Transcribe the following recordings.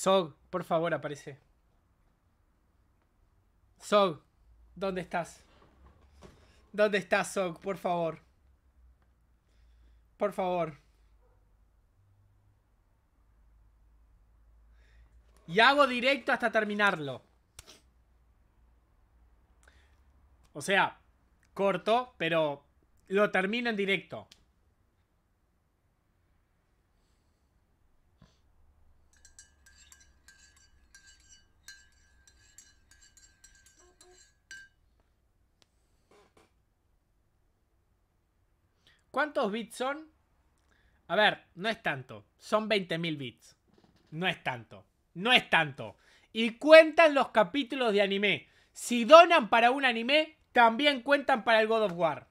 Sog, por favor, aparece. Sog, ¿dónde estás? ¿Dónde estás, Sog? Por favor. Por favor. Y hago directo hasta terminarlo. O sea, corto, pero lo termino en directo. ¿Cuántos bits son? A ver, no es tanto. Son 20.000 bits. No es tanto. No es tanto. Y cuentan los capítulos de anime. Si donan para un anime, también cuentan para el God of War.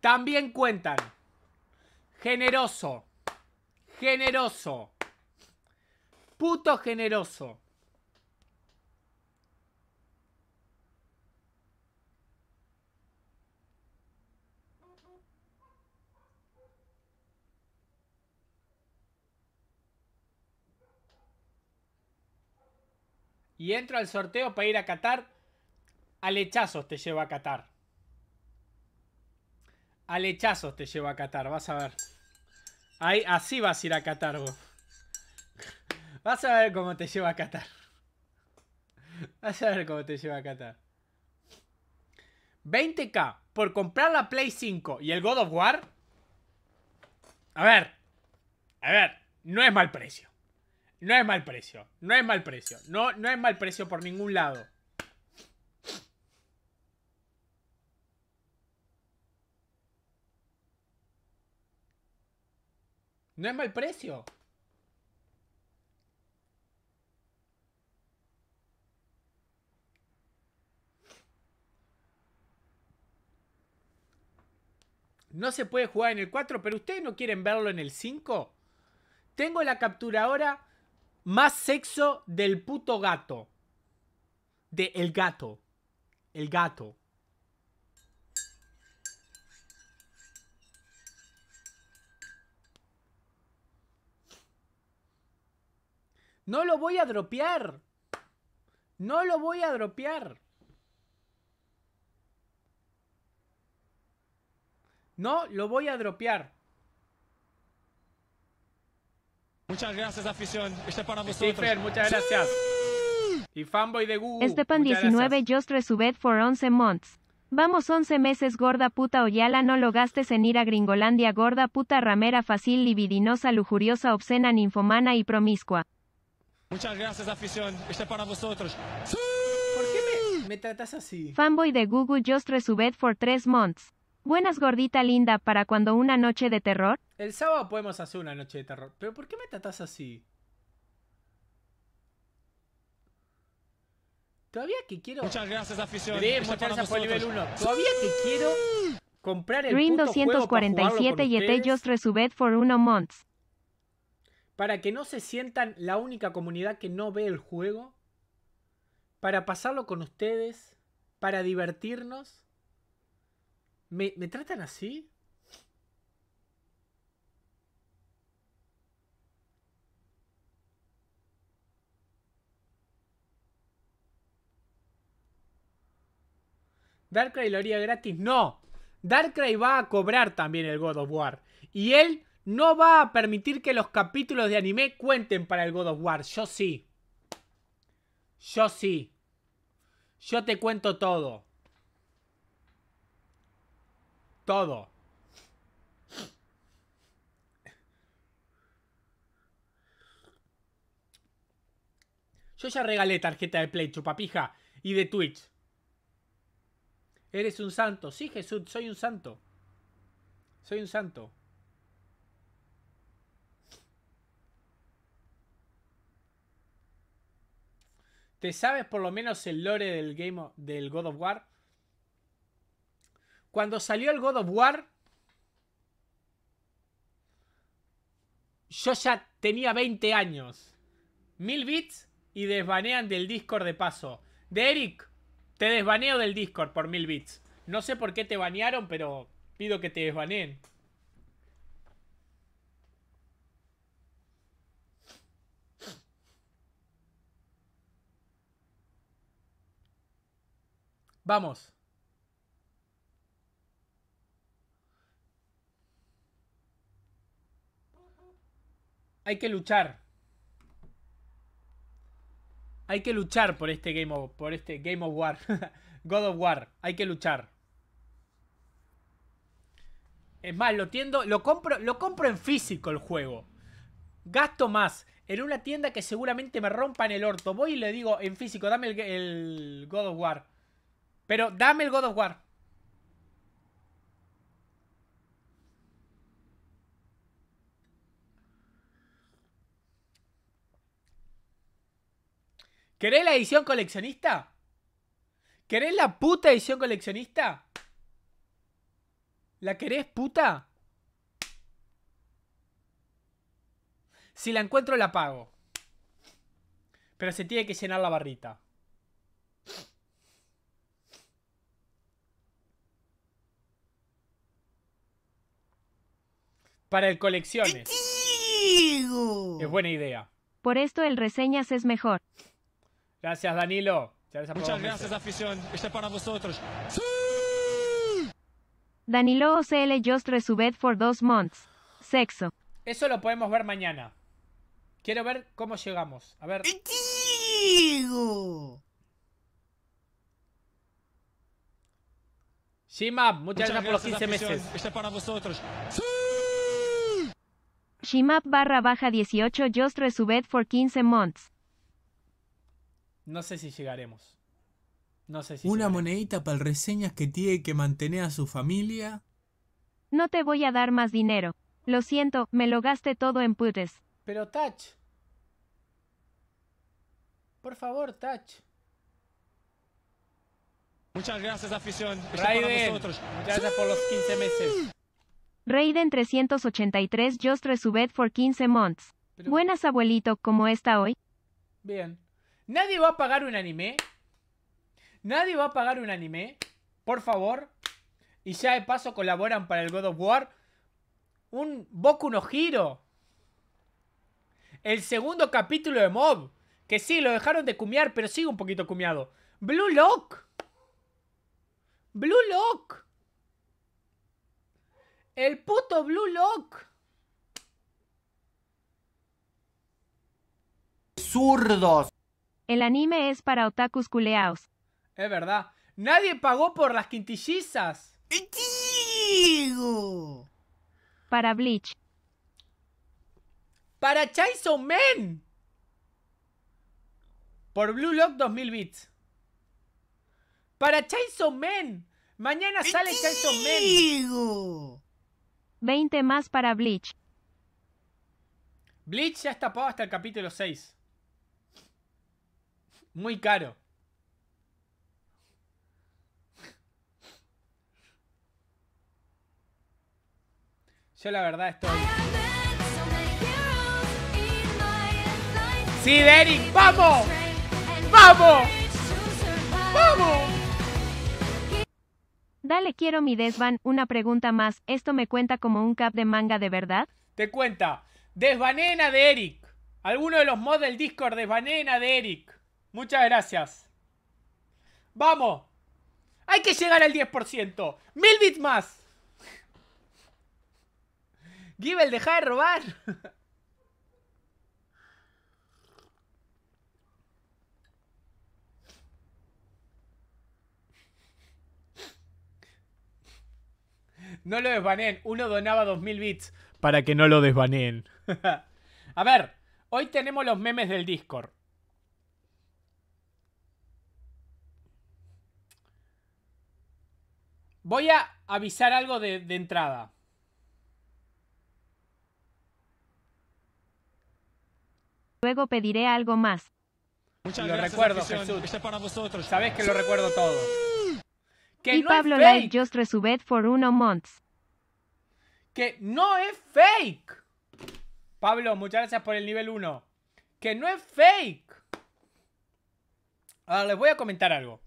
También cuentan. Generoso. Generoso. Puto generoso. y entro al sorteo para ir a Qatar, al lechazos te lleva a Qatar. Al lechazos te lleva a Qatar, vas a ver. Ahí, así vas a ir a Qatar vos. Vas a ver cómo te lleva a Qatar. Vas a ver cómo te lleva a Qatar. 20k por comprar la Play 5 y el God of War. A ver. A ver, no es mal precio. No es mal precio. No es mal precio. No, no es mal precio por ningún lado. No es mal precio. No se puede jugar en el 4, pero ustedes no quieren verlo en el 5. Tengo la captura ahora... Más sexo del puto gato. De el gato. El gato. No lo voy a dropear. No lo voy a dropear. No lo voy a dropear. Muchas gracias, afición. Este para vosotros. Sí, muchas gracias. Y fanboy de Google. 19 just resubed for 11 months. Vamos 11 meses gorda puta Oyala no lo gastes en ir a Gringolandia gorda puta ramera fácil libidinosa lujuriosa obscena ninfomana y promiscua. Muchas gracias afición, este para vosotros. ¿Por qué me, tratas así? Fanboy de Google just resubed for 3 months. Buenas gordita linda para cuando una noche de terror. El sábado podemos hacer una noche de terror, pero ¿por qué me tratás así? Todavía que quiero. Muchas gracias, afición. muchas gracias por el nivel 1. Todavía que quiero comprar el Green 247 y Para que no se sientan la única comunidad que no ve el juego. Para pasarlo con ustedes. Para divertirnos. ¿Me, tratan así? Darkrai lo haría gratis. No. Darkrai va a cobrar también el God of War. Y él no va a permitir que los capítulos de anime cuenten para el God of War. Yo sí. Yo sí. Yo te cuento todo todo. Yo ya regalé tarjeta de Play, chupapija, y de Twitch. Eres un santo. Sí, Jesús, soy un santo. Soy un santo. ¿Te sabes por lo menos el lore del, game del God of War? Cuando salió el God of War, yo ya tenía 20 años. Mil bits y desbanean del Discord de paso. De Eric, te desbaneo del Discord por mil bits. No sé por qué te banearon, pero pido que te desbaneen. Vamos. hay que luchar. Hay que luchar por este Game of, por este of War. God of War. Hay que luchar. Es más, lo tiendo, lo compro, lo compro en físico el juego. Gasto más en una tienda que seguramente me rompa en el orto. Voy y le digo en físico, dame el God of War. Pero dame el God of War. ¿Querés la edición coleccionista? ¿Querés la puta edición coleccionista? ¿La querés puta? Si la encuentro la pago. Pero se tiene que llenar la barrita. Para el colecciones. Es buena idea. Por esto el reseñas es mejor. Gracias, Danilo. Muchas gracias, afición. Este es para vosotros. Danilo OCL just resubed for dos months. Sexo. Eso lo podemos ver mañana. Quiero ver cómo llegamos. A ver. Shimab Shimap, muchas, gracias, por los 15 meses. Este es para vosotros. ¡Sí! Shimap barra baja 18 just resubed for 15 months. No sé si llegaremos. No sé si Una monedita para el reseñas que tiene que mantener a su familia. No te voy a dar más dinero. Lo siento, me lo gasté todo en putes. Pero Touch. Por favor, Touch. Muchas gracias, afición. Raiden, gracias por los 15 meses. Raiden 383 Just Resubed for 15 months. Buenas, abuelito, ¿cómo está hoy? Bien. Nadie va a pagar un anime. Nadie va a pagar un anime. Por favor. Y ya de paso colaboran para el God of War. Un Boku no Hiro. El segundo capítulo de Mob. Que sí, lo dejaron de cumiar, pero sigue un poquito cumiado. Blue Lock. Blue Lock. El puto Blue Lock. Zurdos. El anime es para otakus culeaos. Es verdad. Nadie pagó por las quintillizas. ¡Digo! Para Bleach. Para Chainsaw Man. Por Blue Lock 2000 bits. Para Chainsaw Man. Mañana sale Chainsaw Man. 20 más para Bleach. Bleach ya está pagado hasta el capítulo 6. Muy caro. Yo la verdad estoy... Sí, Derek, vamos. Vamos. Vamos. Dale, quiero mi desvan. Una pregunta más. ¿Esto me cuenta como un cap de manga de verdad? Te cuenta. Desvanena de Eric. Alguno de los mods del Discord desvanena de Eric. Muchas gracias. Vamos. Hay que llegar al 10%. Mil bits más. Gibel, deja de robar. No lo desbanen, Uno donaba 2000 bits para que no lo desbanen. A ver, hoy tenemos los memes del Discord. Voy a avisar algo de, entrada. Luego pediré algo más. Muchas lo recuerdo, Jesús. Esto es para vosotros. Sabes que lo recuerdo todo. Que no Pablo es just for uno months. Que no es fake. Pablo, muchas gracias por el nivel 1. Que no es fake. Ahora les voy a comentar algo.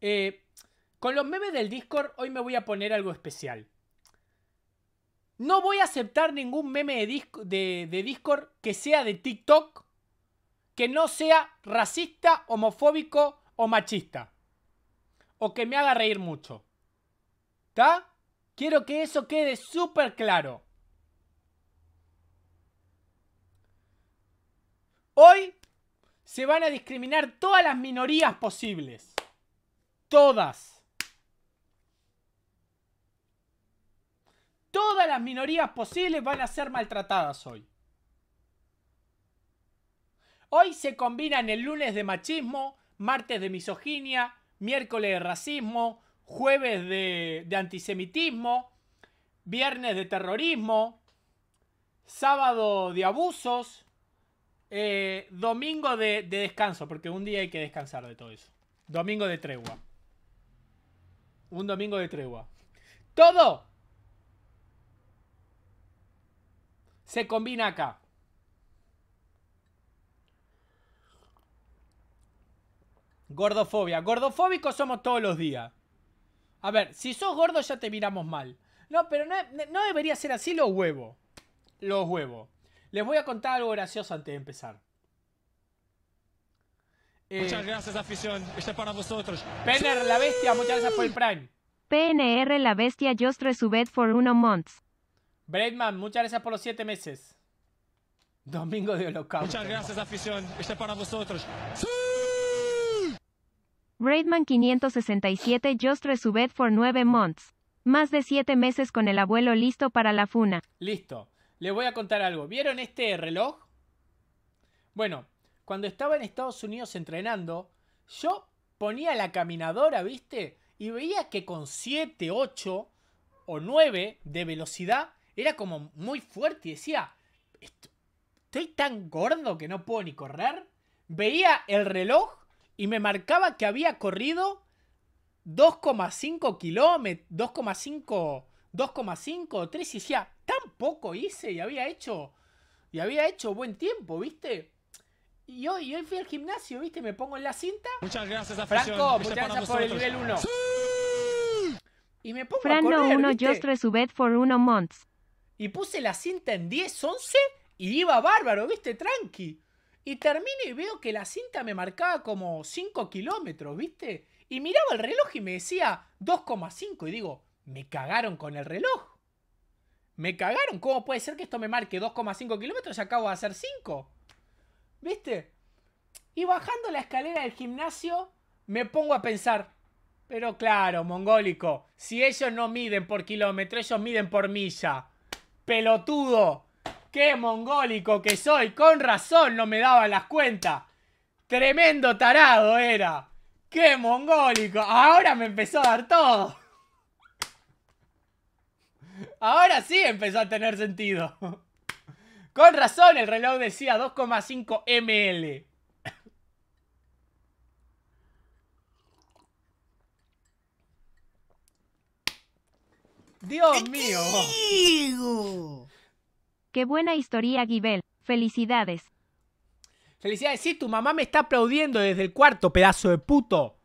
Eh, con los memes del Discord hoy me voy a poner algo especial. No voy a aceptar ningún meme de, Discord que sea de TikTok, que no sea racista, homofóbico o machista. O que me haga reír mucho. ¿Está? Quiero que eso quede súper claro. Hoy se van a discriminar todas las minorías posibles. Todas. Todas las minorías posibles van a ser maltratadas hoy. Hoy se combinan el lunes de machismo, martes de misoginia, miércoles de racismo, jueves de, antisemitismo, viernes de terrorismo, sábado de abusos, eh, domingo de, de descanso, porque un día hay que descansar de todo eso. Domingo de tregua. Un domingo de tregua. Todo se combina acá. Gordofobia. Gordofóbicos somos todos los días. A ver, si sos gordo ya te miramos mal. No, pero no, debería ser así los huevos. Los huevos. Les voy a contar algo gracioso antes de empezar. Eh, muchas gracias, afición. Este es para vosotros. PNR la bestia, muchas gracias por el Prime. PNR la bestia just resubed for uno month. Braidman, muchas gracias por los 7 meses. Domingo de Holocausto. Muchas gracias, afición. Esto es para vosotros. ¡Sí! Braidman 567 just resubed for 9 months. Más de 7 meses con el abuelo listo para la funa. Listo. le voy a contar algo. ¿Vieron este reloj? Bueno, cuando estaba en Estados Unidos entrenando, yo ponía la caminadora, ¿viste? Y veía que con 7, 8 o 9 de velocidad era como muy fuerte y decía, estoy tan gordo que no puedo ni correr. Veía el reloj y me marcaba que había corrido 2,5 kilómetros, 2,5, 2,5, 3 y decía, poco hice y había hecho, y había hecho buen tiempo, ¿viste? Y hoy, fui al gimnasio, ¿viste? Me pongo en la cinta. Muchas gracias, a Franco, muchas gracias por el nivel 1. Y me pongo en a correr, uno just for uno months. Y puse la cinta en 10, 11 y iba bárbaro, viste, tranqui. Y termino y veo que la cinta me marcaba como 5 kilómetros, viste. Y miraba el reloj y me decía 2,5 y digo, me cagaron con el reloj. Me cagaron, ¿cómo puede ser que esto me marque 2,5 kilómetros y acabo de hacer 5? ¿Viste? Y bajando la escalera del gimnasio, me pongo a pensar, pero claro, mongólico, si ellos no miden por kilómetro, ellos miden por milla pelotudo. Qué mongólico que soy. Con razón no me daban las cuentas. Tremendo tarado era. Qué mongólico. Ahora me empezó a dar todo. Ahora sí empezó a tener sentido. Con razón el reloj decía 2,5 ml. Dios mío. Qué buena historia, Guibel. Felicidades. Felicidades, sí, tu mamá me está aplaudiendo desde el cuarto, pedazo de puto.